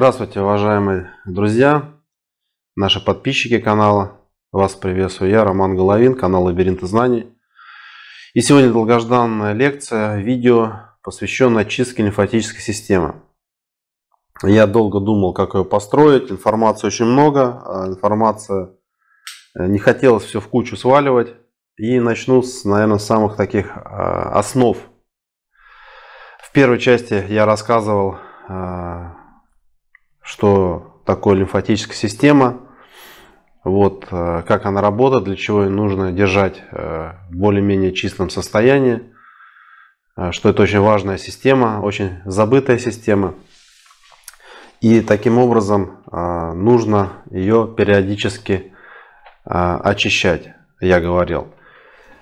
Здравствуйте, уважаемые друзья, наши подписчики канала. Вас приветствую я, Роман Головин, канал Лабиринты Знаний. И сегодня долгожданная лекция, видео, посвященное очистке лимфатической системы. Я долго думал, как ее построить. Информации очень много. А информация э, не хотелось все в кучу сваливать. И начну с, наверное, самых таких э, основ. В первой части я рассказывал э, что такое лимфатическая система, вот, э, как она работает, для чего ее нужно держать э, в более-менее чистом состоянии, э, что это очень важная система, очень забытая система. И таким образом нужно ее периодически очищать, я говорил.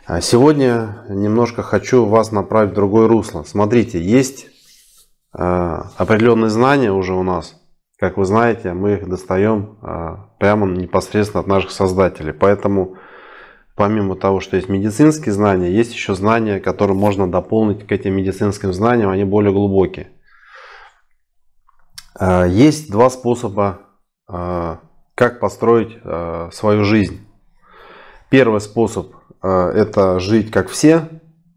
А сегодня немножко хочу вас направить в другое русло. Смотрите, есть определенные знания уже у нас – как вы знаете, мы их достаем а, прямо непосредственно от наших создателей. Поэтому помимо того, что есть медицинские знания, есть еще знания, которые можно дополнить к этим медицинским знаниям, они более глубокие. А, есть два способа, а, как построить свою жизнь. Первый способ – это жить как все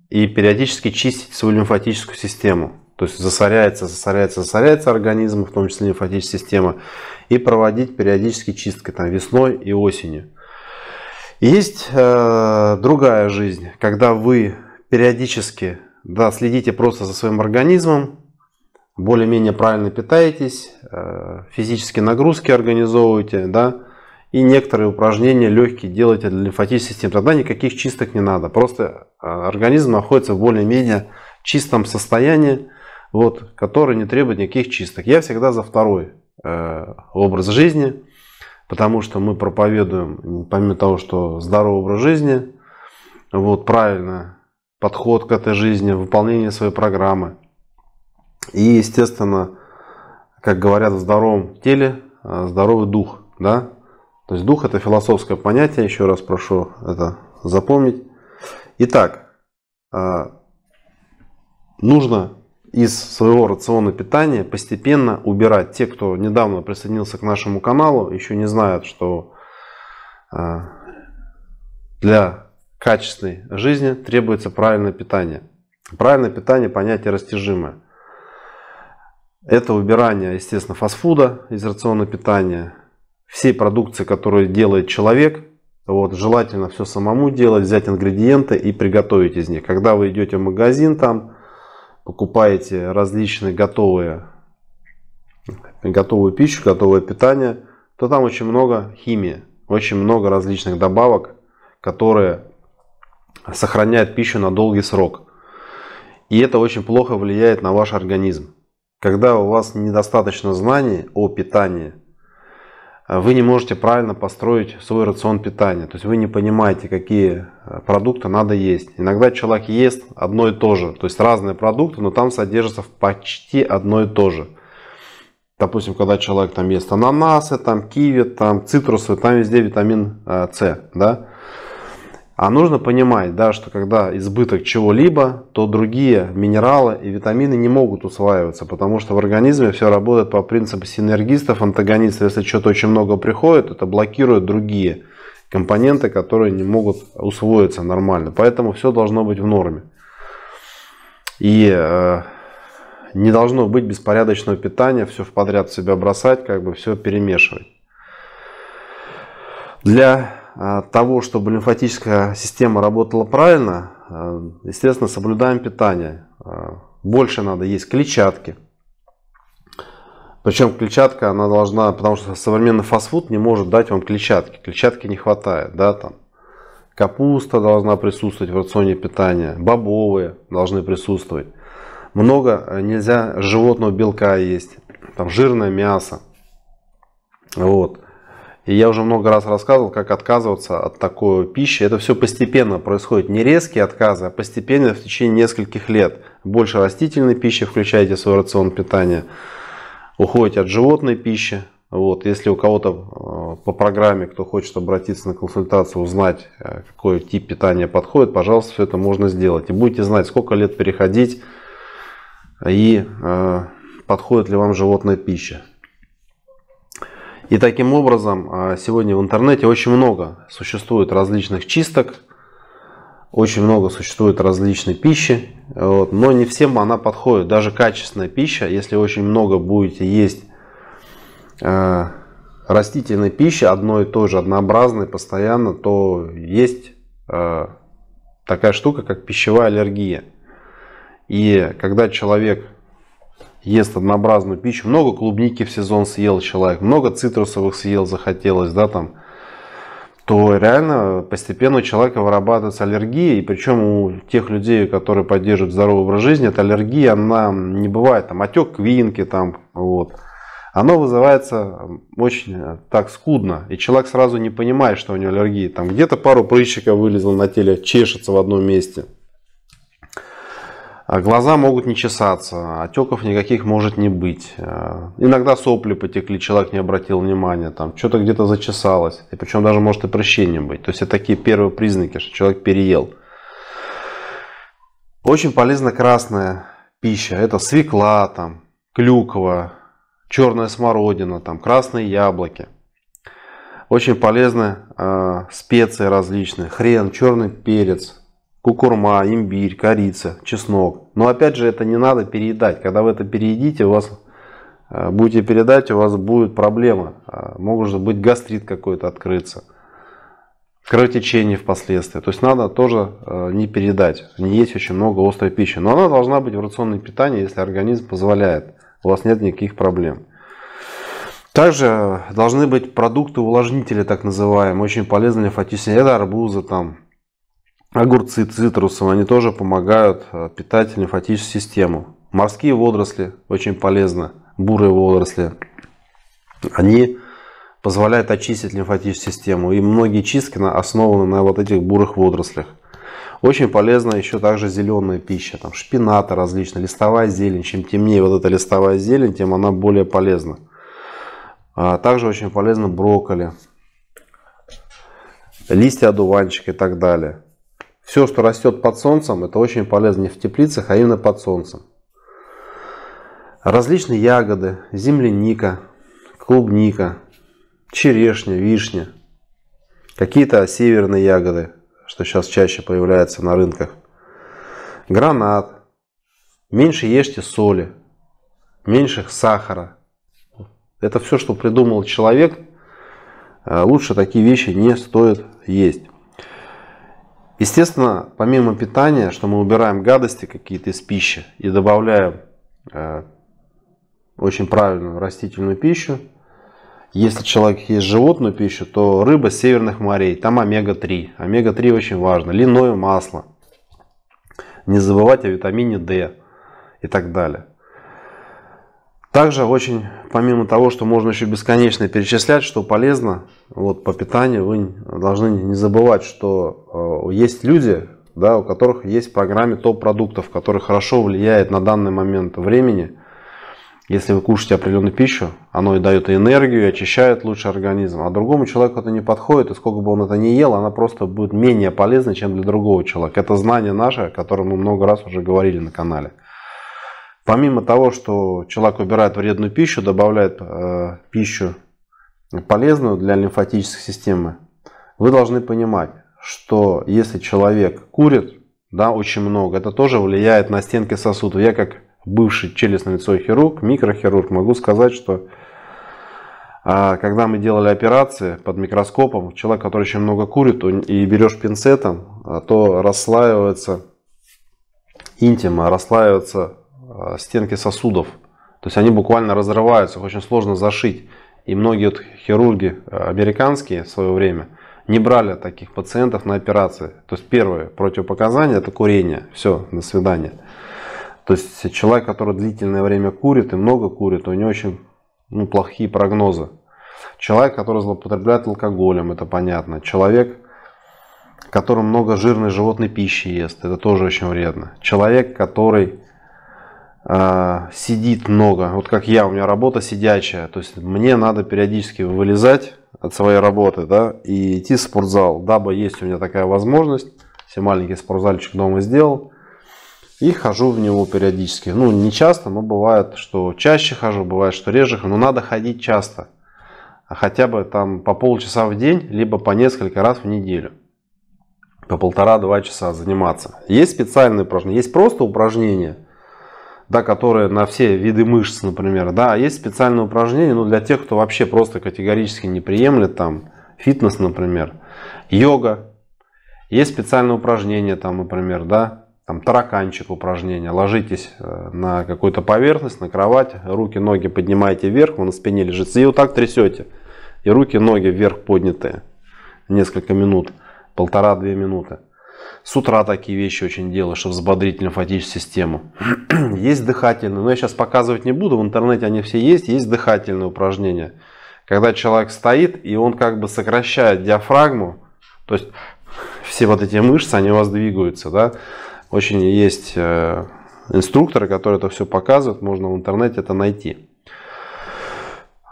и периодически чистить свою лимфатическую систему. То есть засоряется, засоряется, засоряется организм, в том числе лимфатическая система. И проводить периодически чистки там, весной и осенью. Есть э, другая жизнь, когда вы периодически да, следите просто за своим организмом, более-менее правильно питаетесь, э, физические нагрузки организовываете, да, и некоторые упражнения легкие делаете для лимфатической системы. Тогда никаких чисток не надо. Просто э, организм находится в более-менее чистом состоянии вот, который не требует никаких чисток. Я всегда за второй э, образ жизни, потому что мы проповедуем, помимо того, что здоровый образ жизни, вот правильно подход к этой жизни, выполнение своей программы. И, естественно, как говорят в здоровом теле, э, здоровый дух. Да? То есть дух это философское понятие, еще раз прошу это запомнить. Итак, э, нужно из своего рациона питания постепенно убирать. Те, кто недавно присоединился к нашему каналу, еще не знают, что э, для качественной жизни требуется правильное питание. Правильное питание – понятие растяжимое. Это убирание, естественно, фастфуда из рациона питания, всей продукции, которую делает человек. Вот, желательно все самому делать, взять ингредиенты и приготовить из них. Когда вы идете в магазин, там покупаете различные готовые, готовую пищу, готовое питание, то там очень много химии, очень много различных добавок, которые сохраняют пищу на долгий срок. И это очень плохо влияет на ваш организм. Когда у вас недостаточно знаний о питании, Э, вы не можете правильно построить свой рацион питания. То есть вы не понимаете, какие э, продукты надо есть. Иногда человек ест одно и то же. То есть разные продукты, но там содержится почти одно и то же. Допустим, когда человек там ест ананасы, там киви, там цитрусы, там везде витамин э, С. Да? А нужно понимать, да, что когда избыток чего-либо, то другие минералы и витамины не могут усваиваться, потому что в организме все работает по принципу синергистов, антагонистов. Если что-то очень много приходит, это блокирует другие компоненты, которые не могут усвоиться нормально. Поэтому все должно быть в норме. И э, не должно быть беспорядочного питания, все в подряд в себя бросать, как бы все перемешивать. Для Э, того, чтобы лимфатическая система работала правильно, э, естественно, соблюдаем питание. Э, больше надо есть клетчатки. Причем клетчатка, она должна, потому что современный фастфуд не может дать вам клетчатки. Клетчатки не хватает, да, там. Капуста должна присутствовать в рационе питания, бобовые должны присутствовать. Много нельзя животного белка есть, там жирное мясо. Вот. И я уже много раз рассказывал, как отказываться от такой пищи. Это все постепенно происходит. Не резкие отказы, а постепенно в течение нескольких лет. Больше растительной пищи включаете в свой рацион питания. Уходите от животной пищи. Вот, если у кого-то э, по программе, кто хочет обратиться на консультацию, узнать, э, какой тип питания подходит, пожалуйста, все это можно сделать. И будете знать, сколько лет переходить и э, подходит ли вам животная пища. И таким образом а, сегодня в интернете очень много существует различных чисток, очень много существует различной пищи, вот, но не всем она подходит. Даже качественная пища, если очень много будете есть э, растительной пищи, одной и той же, однообразной постоянно, то есть э, такая штука, как пищевая аллергия. И когда человек ест однообразную пищу, много клубники в сезон съел человек, много цитрусовых съел, захотелось, да, там, то реально постепенно у человека вырабатывается аллергия, и причем у тех людей, которые поддерживают здоровый образ жизни, эта аллергия, она не бывает, там, отек квинки, там, вот, оно вызывается эм, очень э, так скудно, и человек сразу не понимает, что у него аллергия. Там где-то пару прыщиков вылезло на теле, чешется в одном месте – а глаза могут не чесаться, отеков никаких может не быть. Э, иногда сопли потекли, человек не обратил внимания, там что-то где-то зачесалось. И причем даже может и прыщей быть. То есть это такие первые признаки, что человек переел. Очень полезна красная пища. Это свекла, там, клюква, черная смородина, там, красные яблоки. Очень полезны э, специи различные, хрен, черный перец, кукурма, имбирь, корица, чеснок. Но опять же, это не надо переедать. Когда вы это переедите, у вас э, будете передать, у вас будет проблема. Э, может быть гастрит какой-то открыться. Кровотечение впоследствии. То есть надо тоже э, не передать, не есть очень много острой пищи. Но она должна быть в рационном питании, если организм позволяет. У вас нет никаких проблем. Также должны быть продукты увлажнители, так называемые, очень полезные для фотосинтеза. Это арбузы, там, Огурцы, цитрусом, они тоже помогают э, питать лимфатическую систему. Морские водоросли очень полезны, бурые водоросли. Они позволяют очистить лимфатическую систему. И многие чистки основаны на вот этих бурых водорослях. Очень полезна еще также зеленая пища, там шпината различная, листовая зелень. Чем темнее вот эта листовая зелень, тем она более полезна. А, также очень полезно брокколи, листья одуванчика и так далее все, что растет под солнцем, это очень полезно не в теплицах, а именно под солнцем. Различные ягоды, земляника, клубника, черешня, вишня, какие-то северные ягоды, что сейчас чаще появляется на рынках, гранат. Меньше ешьте соли, меньше сахара. Это все, что придумал человек. Э, лучше такие вещи не стоит есть. Естественно, помимо питания, что мы убираем гадости какие-то из пищи и добавляем э, очень правильную растительную пищу. Если человек есть животную пищу, то рыба с северных морей, там омега-3. Омега-3 очень важно. Льняное масло. Не забывать о витамине D и так далее. Также очень, помимо того, что можно еще бесконечно перечислять, что полезно вот, по питанию, вы должны не забывать, что э, есть люди, да, у которых есть в программе топ продуктов, которые хорошо влияют на данный момент времени. Если вы кушаете определенную пищу, оно и дает и энергию, и очищает лучше организм. А другому человеку это не подходит, и сколько бы он это ни ел, она просто будет менее полезна, чем для другого человека. Это знание наше, о котором мы много раз уже говорили на канале. Помимо того, что человек убирает вредную пищу, добавляет э, пищу полезную для лимфатической системы, вы должны понимать, что если человек курит, да, очень много, это тоже влияет на стенки сосудов. Я как бывший челюстно-лицевой хирург, микрохирург, могу сказать, что э, когда мы делали операции под микроскопом, человек, который очень много курит и берешь пинцетом, а то расслаивается интима, расслаивается Э, стенки сосудов. То есть они буквально разрываются, их очень сложно зашить. И многие вот хирурги э, американские в свое время не брали таких пациентов на операции. То есть первое противопоказание это курение. Все, до свидания. То есть человек, который длительное время курит и много курит, у него очень ну, плохие прогнозы. Человек, который злоупотребляет алкоголем, это понятно. Человек, который много жирной животной пищи ест, это тоже очень вредно. Человек, который а, сидит много. Вот как я, у меня работа сидячая. То есть мне надо периодически вылезать от своей работы, да, и идти в спортзал. Дабы есть у меня такая возможность. Все маленький спортзальчик дома сделал. И хожу в него периодически. Ну, не часто, но бывает, что чаще хожу, бывает, что реже. Но надо ходить часто. А хотя бы там по полчаса в день, либо по несколько раз в неделю. По полтора-два часа заниматься. Есть специальные упражнения, есть просто упражнения – да, которые на все виды мышц, например, да, есть специальные упражнения, ну, для тех, кто вообще просто категорически не приемлет, там, фитнес, например, йога, есть специальные упражнения, там, например, да, там, тараканчик упражнение, ложитесь э, на какую-то поверхность, на кровать, руки, ноги поднимаете вверх, вы на спине лежите, и вот так трясете, и руки, ноги вверх поднятые несколько минут, полтора-две минуты. С утра такие вещи очень делаю, чтобы взбодрить лимфатическую систему. есть дыхательные, но я сейчас показывать не буду, в интернете они все есть. Есть дыхательные упражнения. Когда человек стоит, и он как бы сокращает диафрагму, то есть все вот эти мышцы, они у вас двигаются, да. Очень есть э, инструкторы, которые это все показывают, можно в интернете это найти.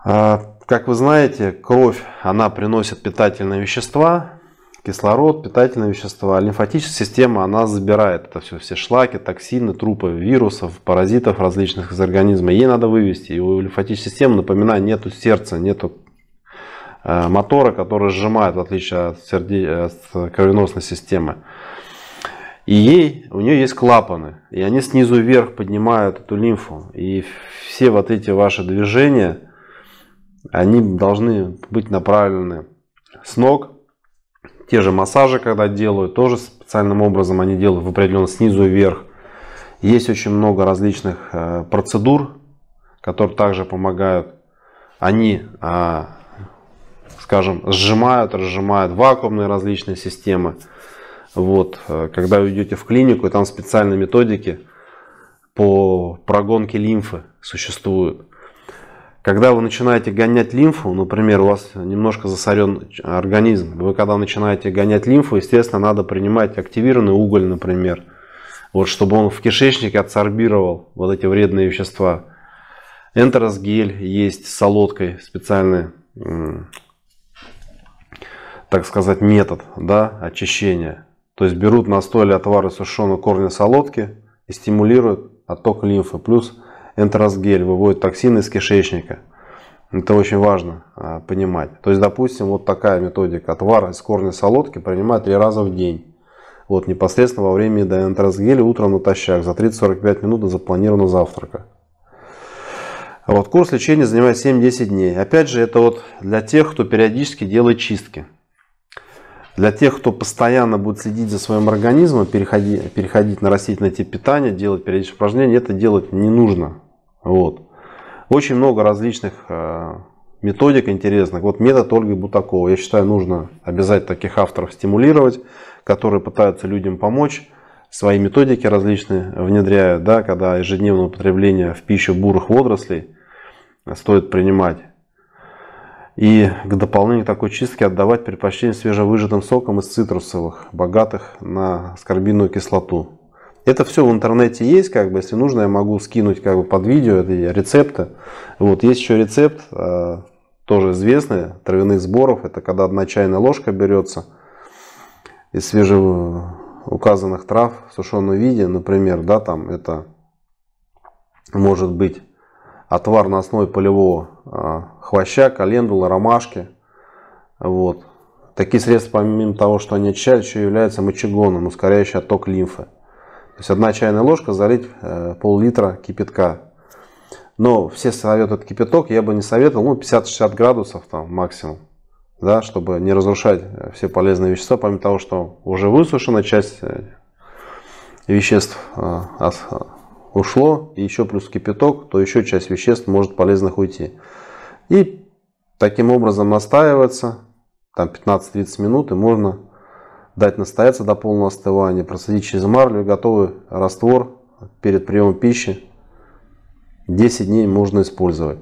А, как вы знаете, кровь, она приносит питательные вещества, кислород, питательные вещества. Лимфатическая система, она забирает это все, все шлаки, токсины, трупы вирусов, паразитов различных из организма. Ей надо вывести. И у лимфатической системы, напоминаю, нету сердца, нету э, мотора, который сжимает, в отличие от, серде... от кровеносной системы. И ей, у нее есть клапаны, и они снизу вверх поднимают эту лимфу. И все вот эти ваши движения, они должны быть направлены с ног те же массажи, когда делают, тоже специальным образом они делают в определенном снизу вверх. Есть очень много различных э, процедур, которые также помогают. Они, а, скажем, сжимают, разжимают вакуумные различные системы. Вот, э, когда вы идете в клинику, там специальные методики по прогонке лимфы существуют. Когда вы начинаете гонять лимфу, например, у вас немножко засорен организм, вы когда начинаете гонять лимфу, естественно, надо принимать активированный уголь, например, вот, чтобы он в кишечнике адсорбировал вот эти вредные вещества. Энтеросгель есть с солодкой, специальный, так сказать, метод да, очищения. То есть берут настой или отвары из сушеного корня солодки и стимулируют отток лимфы. Плюс энтеросгель выводит токсины из кишечника. Это очень важно а, понимать. То есть, допустим, вот такая методика отвар из корня солодки принимать три раза в день. Вот непосредственно во время до энтеросгеля утром натощак за 30-45 минут до запланированного завтрака. А вот курс лечения занимает 7-10 дней. Опять же, это вот для тех, кто периодически делает чистки. Для тех, кто постоянно будет следить за своим организмом, переходить, переходить на растительный тип питания, делать периодические упражнения, это делать не нужно. Вот. Очень много различных э, методик интересных. Вот метод Ольги Бутакова. Я считаю, нужно обязательно таких авторов стимулировать, которые пытаются людям помочь. Свои методики различные внедряют, да, когда ежедневное употребление в пищу бурых водорослей стоит принимать и к дополнению такой чистки отдавать предпочтение свежевыжатым соком из цитрусовых, богатых на скорбинную кислоту. Это все в интернете есть, как бы, если нужно, я могу скинуть как бы под видео эти рецепты. Вот есть еще рецепт, э, тоже известный, травяных сборов. Это когда одна чайная ложка берется из свежеуказанных трав в сушеном виде, например, да, там это может быть отвар на основе полевого э, хвоща, календулы, ромашки. Вот. Такие средства, помимо того, что они очищают, еще являются мочегоном, ускоряющим отток лимфы. То есть одна чайная ложка залить э, пол-литра кипятка. Но все советуют кипяток, я бы не советовал, ну 50-60 градусов там максимум, да, чтобы не разрушать э, все полезные вещества, помимо того, что уже высушена часть веществ ушло, и еще плюс кипяток, то еще часть веществ может полезных уйти. И таким образом настаивается, там 15-30 минут, и можно дать настояться до полного остывания, просадить через марлю, готовый раствор перед приемом пищи 10 дней можно использовать.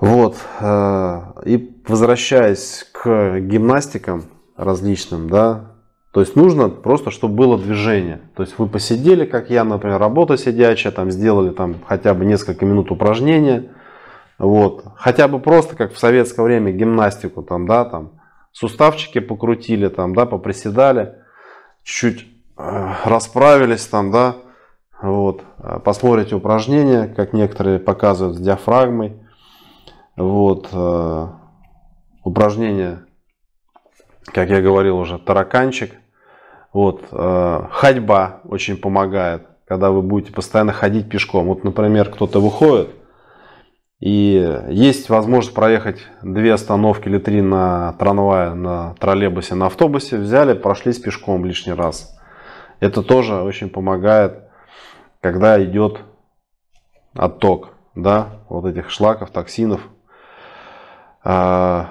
Вот. Э, и возвращаясь к гимнастикам различным, да, то есть нужно просто, чтобы было движение. То есть вы посидели, как я, например, работа сидячая, там сделали там хотя бы несколько минут упражнения, вот. Хотя бы просто, как в советское время, гимнастику, там, да, там, суставчики покрутили, там, да, поприседали, чуть-чуть э, расправились, там, да, вот. Э, посмотрите упражнения, как некоторые показывают с диафрагмой, вот. Э, упражнения как я говорил уже, тараканчик. Вот, э, ходьба очень помогает, когда вы будете постоянно ходить пешком. Вот, например, кто-то выходит, и есть возможность проехать две остановки или три на трамвае, на троллейбусе, на автобусе. Взяли, прошлись пешком лишний раз. Это тоже очень помогает, когда идет отток да, вот этих шлаков, токсинов. А,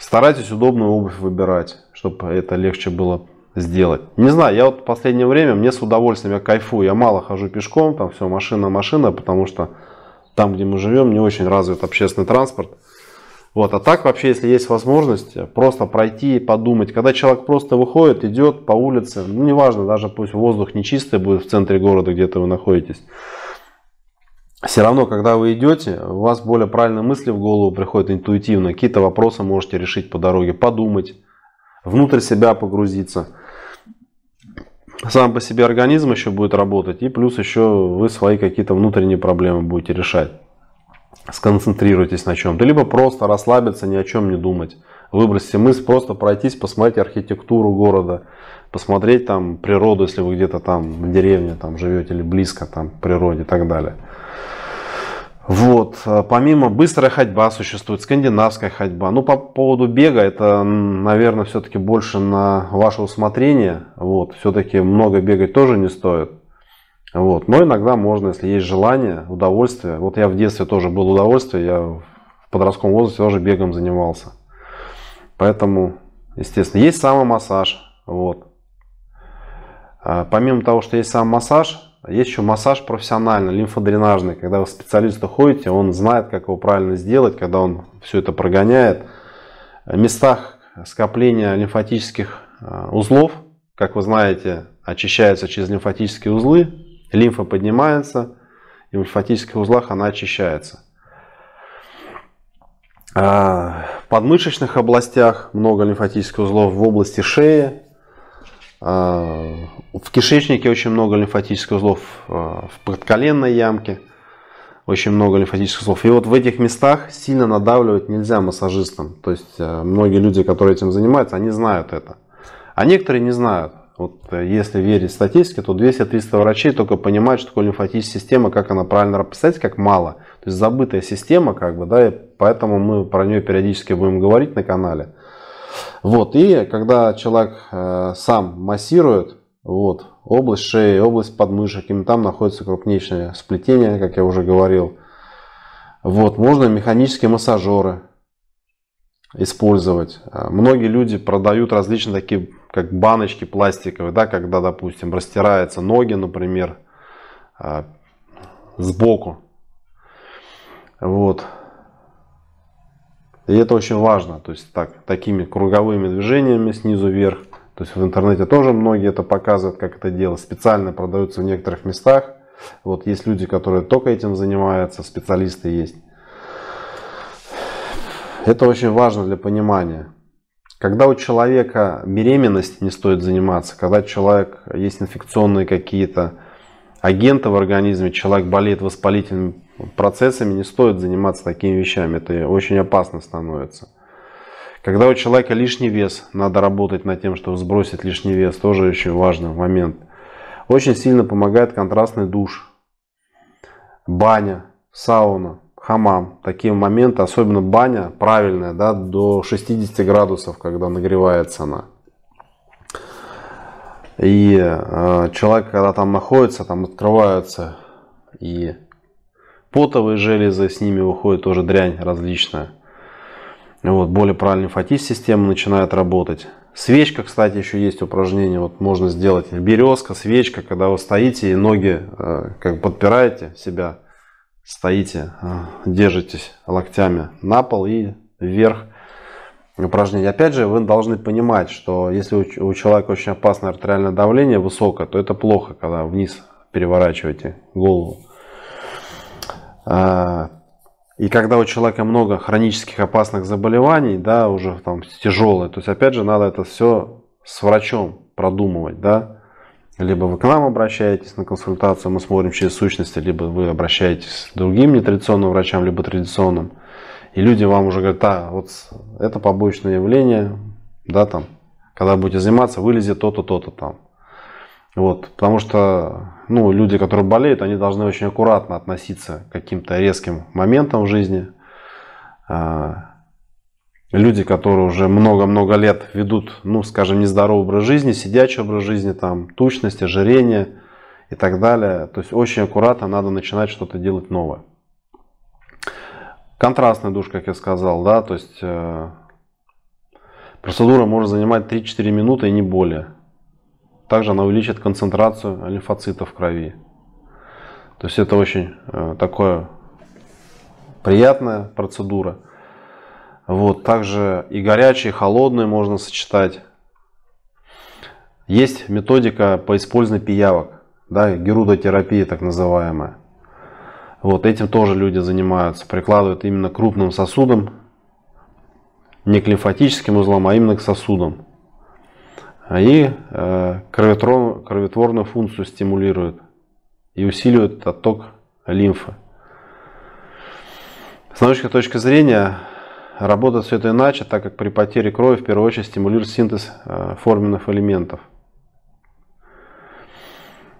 Старайтесь удобную обувь выбирать, чтобы это легче было сделать. Не знаю, я вот в последнее время, мне с удовольствием, я кайфую, я мало хожу пешком, там все машина-машина, потому что там, где мы живем, не очень развит общественный транспорт. Вот, а так вообще, если есть возможность, просто пройти и подумать. Когда человек просто выходит, идет по улице, ну неважно, даже пусть воздух нечистый будет в центре города, где-то вы находитесь, все равно, когда вы идете, у вас более правильные мысли в голову приходят интуитивно. Какие-то вопросы можете решить по дороге, подумать, внутрь себя погрузиться. Сам по себе организм еще будет работать, и плюс еще вы свои какие-то внутренние проблемы будете решать. Сконцентрируйтесь на чем-то, либо просто расслабиться, ни о чем не думать. Выбросьте мысль, просто пройтись, посмотреть архитектуру города, посмотреть там природу, если вы где-то там в деревне там живете или близко там к природе и так далее. Вот. Э, помимо быстрая ходьба существует скандинавская ходьба. Ну, по поводу бега, это, наверное, все-таки больше на ваше усмотрение. Вот. Все-таки много бегать тоже не стоит. Вот. Но иногда можно, если есть желание, удовольствие. Вот я в детстве тоже был удовольствие, я в подростковом возрасте тоже бегом занимался. Поэтому, естественно, есть самомассаж. Вот. А, помимо того, что есть сам массаж, есть еще массаж профессиональный, лимфодренажный, когда вы к специалисту ходите, он знает, как его правильно сделать, когда он все это прогоняет. В местах скопления лимфатических э, узлов, как вы знаете, очищаются через лимфатические узлы, лимфа поднимается, и в лимфатических узлах она очищается. А, в подмышечных областях много лимфатических узлов, в области шеи а, в кишечнике очень много лимфатических узлов, а, в подколенной ямке очень много лимфатических узлов. И вот в этих местах сильно надавливать нельзя массажистам. То есть а, многие люди, которые этим занимаются, они знают это. А некоторые не знают. Вот э, если верить статистике, то 200-300 врачей только понимают, что такое лимфатическая система, как она правильно работает, как мало. То есть забытая система, как бы, да, и поэтому мы про нее периодически будем говорить на канале. Вот, и когда человек э, сам массирует, вот, область шеи, область подмышек, именно там находится крупнейшее сплетение, как я уже говорил. Вот, можно механические массажеры использовать. Э, многие люди продают различные такие, как баночки пластиковые, да, когда, допустим, растираются ноги, например, э, сбоку. Вот. И это очень важно, то есть так, такими круговыми движениями снизу вверх. То есть в интернете тоже многие это показывают, как это делать. Специально продаются в некоторых местах. Вот есть люди, которые только этим занимаются, специалисты есть. Это очень важно для понимания. Когда у человека беременность не стоит заниматься, когда человек есть инфекционные какие-то агенты в организме, человек болеет воспалительными Процессами не стоит заниматься такими вещами, это очень опасно становится. Когда у человека лишний вес, надо работать над тем, чтобы сбросить лишний вес, тоже очень важный момент. Очень сильно помогает контрастный душ, баня, сауна, хамам. Такие моменты, особенно баня правильная, да, до 60 градусов, когда нагревается она. И э, человек, когда там находится, там открываются и потовые железы, с ними выходит тоже дрянь различная. Вот, более правильная фатис-система начинает работать. Свечка, кстати, еще есть упражнение, вот можно сделать березка, свечка, когда вы стоите и ноги э, как подпираете себя, стоите, э, держитесь локтями на пол и вверх упражнение. Опять же, вы должны понимать, что если у человека очень опасное артериальное давление высокое, то это плохо, когда вниз переворачиваете голову. А, и когда у человека много хронических опасных заболеваний, да, уже там тяжелые, то есть опять же надо это все с врачом продумывать, да. Либо вы к нам обращаетесь на консультацию, мы смотрим через сущности, либо вы обращаетесь к другим нетрадиционным врачам, либо традиционным. И люди вам уже говорят, да, вот это побочное явление, да, там, когда будете заниматься, вылезет то-то, то-то там. Вот, потому что ну, люди, которые болеют, они должны очень аккуратно относиться к каким-то резким моментам в жизни. А, люди, которые уже много-много лет ведут, ну, скажем, нездоровый образ жизни, сидячий образ жизни, там, тучность, ожирение и так далее. То есть очень аккуратно надо начинать что-то делать новое. Контрастный душ, как я сказал, да, то есть э, процедура может занимать 3-4 минуты и не более. Также она увеличит концентрацию лимфоцитов в крови. То есть это очень э, такое приятная процедура. Вот, также и горячие, и холодные можно сочетать. Есть методика по использованию пиявок, да, герудотерапия так называемая. Вот этим тоже люди занимаются, прикладывают именно крупным сосудам, не к лимфатическим узлам, а именно к сосудам они э, кровотворную функцию стимулируют и усиливают отток лимфы. С научной точки зрения работает все это иначе, так как при потере крови в первую очередь стимулирует синтез э, форменных элементов.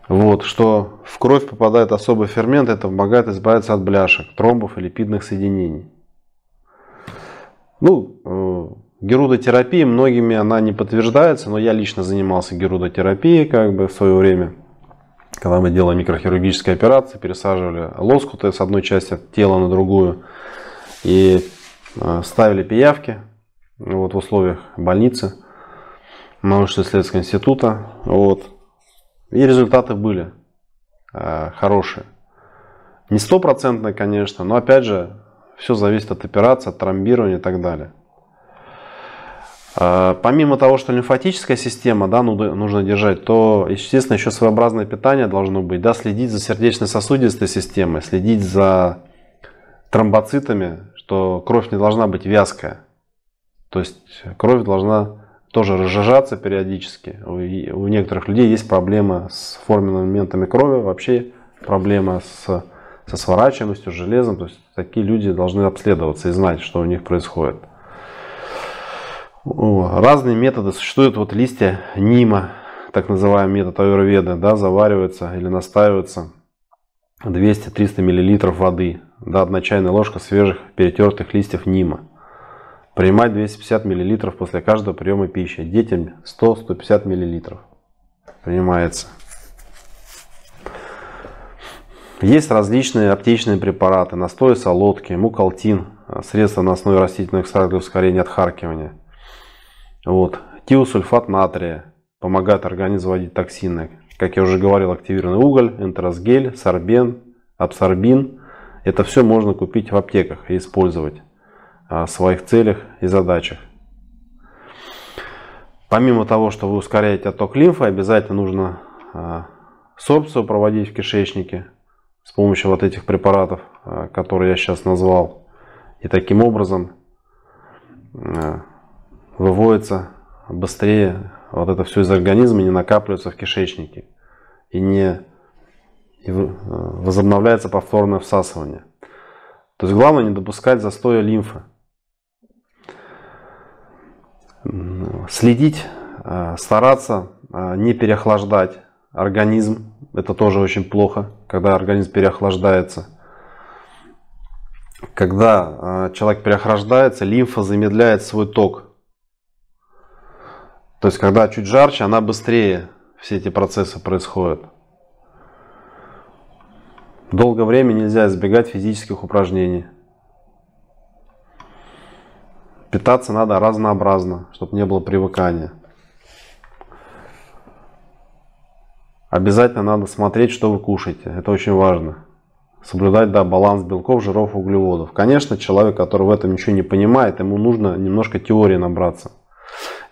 Вот, что в кровь попадает особый фермент, это помогает избавиться от бляшек, тромбов и липидных соединений. Ну, э, Герудотерапия, многими она не подтверждается, но я лично занимался герудотерапией как бы в свое время. Когда мы делали микрохирургические операции, пересаживали лоскуты с одной части тела на другую и э, ставили пиявки ну, вот, в условиях больницы научно-исследовательского института. Вот. И результаты были э, хорошие. Не стопроцентные, конечно, но опять же, все зависит от операции, от тромбирования и так далее. А, помимо того, что лимфатическая система да, нужно держать, то, естественно, еще своеобразное питание должно быть. Да, следить за сердечно-сосудистой системой, следить за тромбоцитами, что кровь не должна быть вязкая. То есть кровь должна тоже разжижаться периодически. У некоторых людей есть проблемы с форменными моментами крови, вообще проблема с, со сворачиваемостью, с железом. То есть такие люди должны обследоваться и знать, что у них происходит. Разные методы существуют. Вот листья нима, так называемый метод аюрведы, да, завариваются или настаиваются 200-300 миллилитров воды. Да, одна чайная ложка свежих перетертых листьев нима. Принимать 250 миллилитров после каждого приема пищи. Детям 100-150 миллилитров принимается. Есть различные аптечные препараты, настои солодки, мукалтин, э, средства на основе растительных экстрактов ускорения отхаркивания – вот. Тиосульфат натрия помогает организму вводить токсины. Как я уже говорил, активированный уголь, энтеросгель, сорбен, абсорбин. Это все можно купить в аптеках и использовать а, в своих целях и задачах. Помимо того, что вы ускоряете отток лимфы, обязательно нужно а, сорбцию проводить в кишечнике с помощью вот этих препаратов, а, которые я сейчас назвал. И таким образом выводится быстрее вот это все из организма, не накапливается в кишечнике и не и э, возобновляется повторное всасывание. То есть главное не допускать застоя лимфы. Следить, э, стараться э, не переохлаждать организм. Это тоже очень плохо, когда организм переохлаждается. Когда человек переохлаждается, лимфа замедляет свой ток. То есть, когда чуть жарче, она быстрее все эти процессы происходят. Долгое время нельзя избегать физических упражнений. Питаться надо разнообразно, чтобы не было привыкания. Обязательно надо смотреть, что вы кушаете. Это очень важно. Соблюдать да, баланс белков, жиров, углеводов. Конечно, человек, который в этом ничего не понимает, ему нужно немножко теории набраться.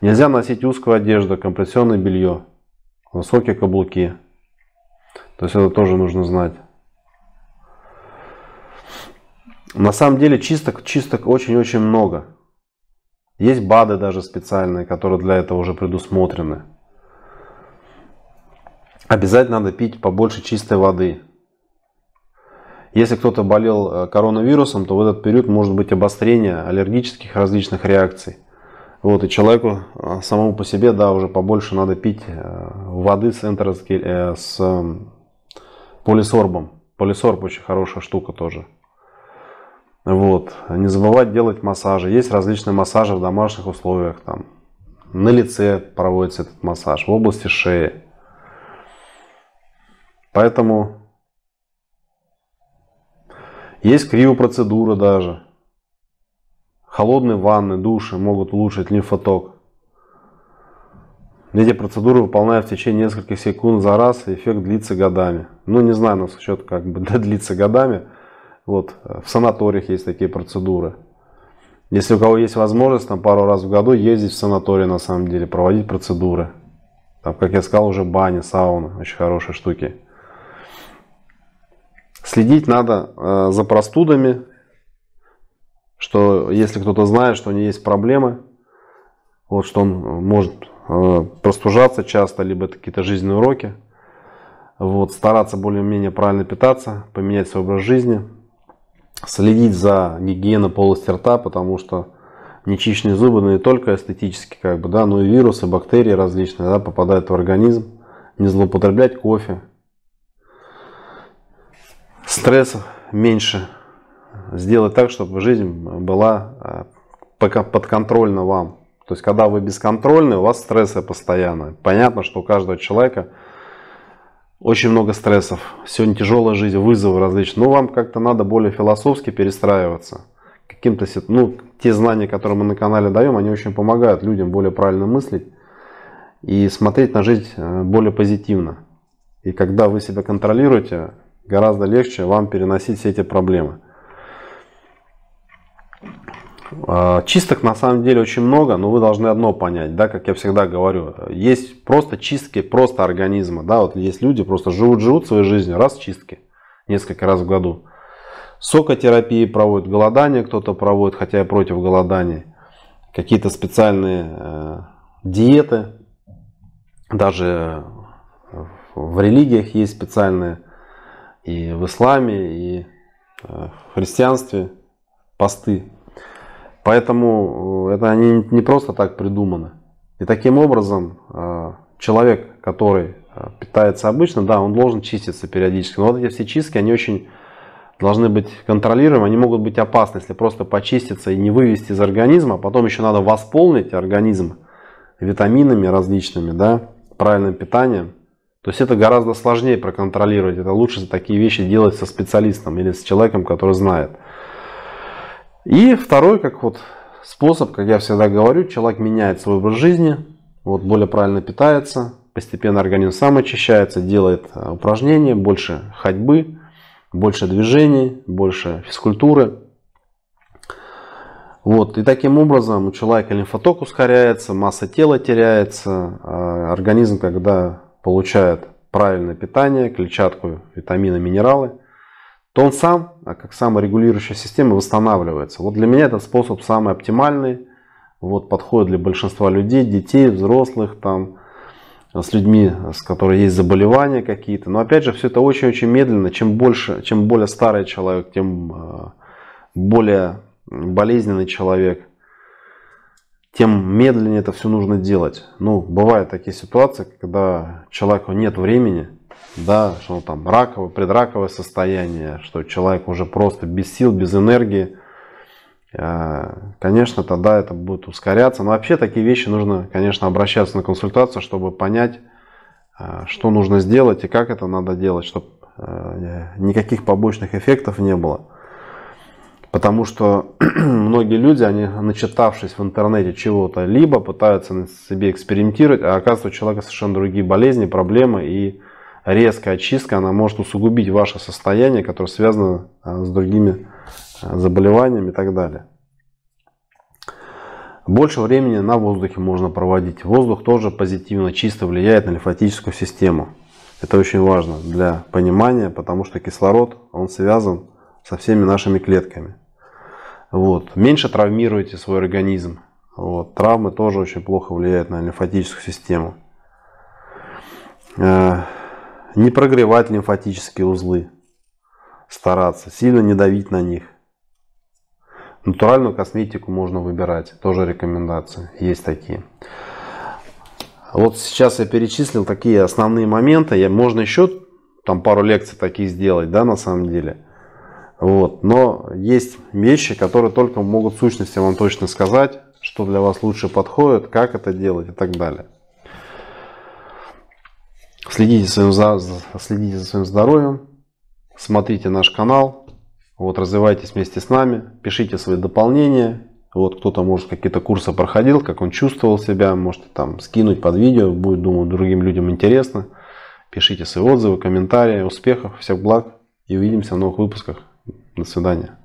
Нельзя носить узкую одежду, компрессионное белье, высокие каблуки. То есть это тоже нужно знать. На самом деле чисток, чисток очень-очень много. Есть БАДы даже специальные, которые для этого уже предусмотрены. Обязательно надо пить побольше чистой воды. Если кто-то болел э, коронавирусом, то в этот период может быть обострение аллергических различных реакций. Вот, и человеку а, самому по себе, да, уже побольше надо пить э, воды с, энтероскель... Э, с полисорбом. Полисорб очень хорошая штука тоже. Вот. Не забывать делать массажи. Есть различные массажи в домашних условиях. Там. На лице проводится этот массаж, в области шеи. Поэтому есть криопроцедура даже. Холодные ванны, души могут улучшить лимфоток. Эти процедуры выполняют в течение нескольких секунд за раз, и эффект длится годами. Ну, не знаю, на счет как бы да, длится годами. Вот, э, в санаториях есть такие процедуры. Если у кого есть возможность, там пару раз в году ездить в санаторий, на самом деле, проводить процедуры. Там, как я сказал, уже бани, сауны, очень хорошие штуки. Следить надо э, за простудами что если кто-то знает, что у него есть проблемы, вот что он э, может э, простужаться часто, либо это какие-то жизненные уроки, вот, стараться более-менее правильно питаться, поменять свой образ жизни, следить за гигиеной полости рта, потому что нечищенные зубы но ну, не только эстетически, как бы, да, но и вирусы, бактерии различные да, попадают в организм, не злоупотреблять кофе, стресс меньше сделать так, чтобы жизнь была э, подконтрольна вам. То есть, когда вы бесконтрольны, у вас стрессы постоянно. Понятно, что у каждого человека очень много стрессов. Сегодня тяжелая жизнь, вызовы различные. Но вам как-то надо более философски перестраиваться. Каким-то, ну, те знания, которые мы на канале даем, они очень помогают людям более правильно мыслить и смотреть на жизнь э, более позитивно. И когда вы себя контролируете, гораздо легче вам переносить все эти проблемы. А, чисток на самом деле очень много, но вы должны одно понять, да, как я всегда говорю, есть просто чистки просто организма, да, вот есть люди просто живут-живут своей жизнью, раз чистки, несколько раз в году. Сокотерапии проводят, голодание кто-то проводит, хотя я против голодания, какие-то специальные э, диеты, даже в религиях есть специальные, и в исламе, и э, в христианстве посты Поэтому э, это они не просто так придуманы. И таким образом э, человек, который э, питается обычно, да, он должен чиститься периодически. Но вот эти все чистки, они очень должны быть контролируемы, они могут быть опасны, если просто почиститься и не вывести из организма, а потом еще надо восполнить организм витаминами различными, да, правильным питанием. То есть это гораздо сложнее проконтролировать, это лучше такие вещи делать со специалистом или с человеком, который знает. И второй, как вот способ, как я всегда говорю, человек меняет свой образ жизни, вот более правильно питается, постепенно организм сам очищается, делает э, упражнения, больше ходьбы, больше движений, больше физкультуры. Вот, и таким образом у человека лимфоток ускоряется, масса тела теряется, а организм, когда получает правильное питание, клетчатку, витамины, минералы – то он сам, а как саморегулирующая система, восстанавливается. Вот для меня этот способ самый оптимальный, вот, подходит для большинства людей, детей, взрослых, там, с людьми, с которыми есть заболевания какие-то. Но опять же, все это очень-очень медленно. Чем больше, чем более старый человек, тем э, более болезненный человек, тем медленнее это все нужно делать. Ну, бывают такие ситуации, когда человеку нет времени – да, что там раковое, предраковое состояние, что человек уже просто без сил, без энергии. Э, конечно, тогда это будет ускоряться. Но вообще такие вещи нужно, конечно, обращаться на консультацию, чтобы понять, э, что нужно сделать и как это надо делать, чтобы э, никаких побочных эффектов не было. Потому что многие люди, они, начитавшись в интернете чего-то, либо пытаются на себе экспериментировать, а оказывается у человека совершенно другие болезни, проблемы и резкая очистка, она может усугубить ваше состояние, которое связано а, с другими а, заболеваниями и так далее. Больше времени на воздухе можно проводить. Воздух тоже позитивно, чисто влияет на лимфатическую систему. Это очень важно для понимания, потому что кислород, он связан со всеми нашими клетками. Вот. Меньше травмируйте свой организм. Вот. Травмы тоже очень плохо влияют на лимфатическую систему. Э, не прогревать лимфатические узлы. Стараться. Сильно не давить на них. Натуральную косметику можно выбирать. Тоже рекомендации. Есть такие. Вот сейчас я перечислил такие основные моменты. Я Можно еще там пару лекций таких сделать, да, на самом деле. Вот. Но есть вещи, которые только могут сущности вам точно сказать, что для вас лучше подходит, как это делать и так далее. Следите, своим, за, следите за своим здоровьем, смотрите наш канал, вот, развивайтесь вместе с нами, пишите свои дополнения. Вот кто-то, может, какие-то курсы проходил, как он чувствовал себя, может, там скинуть под видео, будет, думаю, другим людям интересно. Пишите свои отзывы, комментарии, успехов, всех благ и увидимся в новых выпусках. До свидания.